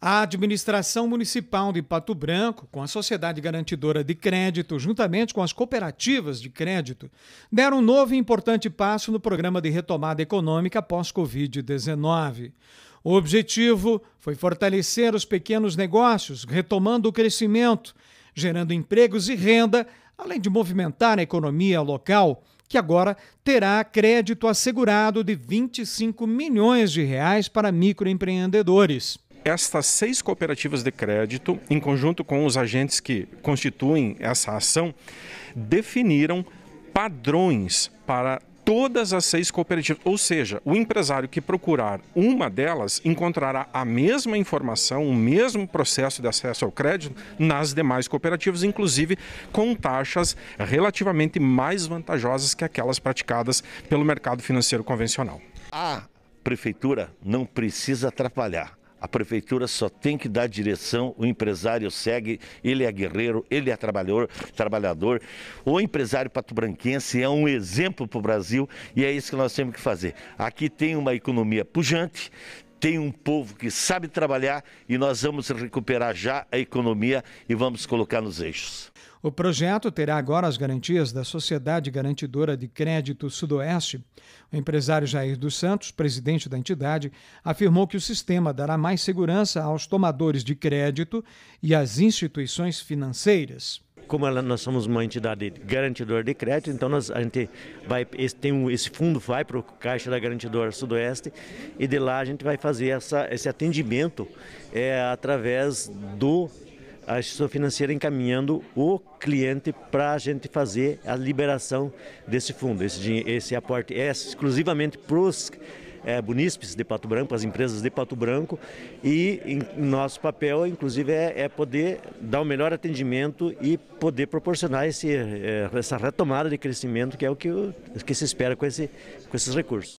A administração municipal de Pato Branco, com a Sociedade Garantidora de Crédito, juntamente com as cooperativas de crédito, deram um novo e importante passo no programa de retomada econômica pós-Covid-19. O objetivo foi fortalecer os pequenos negócios, retomando o crescimento, gerando empregos e renda, além de movimentar a economia local, que agora terá crédito assegurado de 25 milhões de reais para microempreendedores estas seis cooperativas de crédito, em conjunto com os agentes que constituem essa ação, definiram padrões para todas as seis cooperativas. Ou seja, o empresário que procurar uma delas encontrará a mesma informação, o mesmo processo de acesso ao crédito nas demais cooperativas, inclusive com taxas relativamente mais vantajosas que aquelas praticadas pelo mercado financeiro convencional. A prefeitura não precisa atrapalhar a prefeitura só tem que dar direção, o empresário segue, ele é guerreiro, ele é trabalhador, trabalhador. O empresário patobranquense é um exemplo para o Brasil e é isso que nós temos que fazer. Aqui tem uma economia pujante, tem um povo que sabe trabalhar e nós vamos recuperar já a economia e vamos colocar nos eixos. O projeto terá agora as garantias da Sociedade Garantidora de Crédito Sudoeste. O empresário Jair dos Santos, presidente da entidade, afirmou que o sistema dará mais segurança aos tomadores de crédito e às instituições financeiras como ela, nós somos uma entidade garantidora de crédito, então nós, a gente vai, esse, tem um, esse fundo vai para o Caixa da Garantidora Sudoeste e de lá a gente vai fazer essa, esse atendimento é, através do a instituição financeira encaminhando o cliente para a gente fazer a liberação desse fundo. Esse, esse aporte é exclusivamente para os é, munícipes de Pato Branco, as empresas de Pato Branco, e em, nosso papel, inclusive, é, é, poder dar o melhor atendimento e poder proporcionar esse, é, essa retomada de crescimento, que é o que, que se espera com, esse, com esses recursos.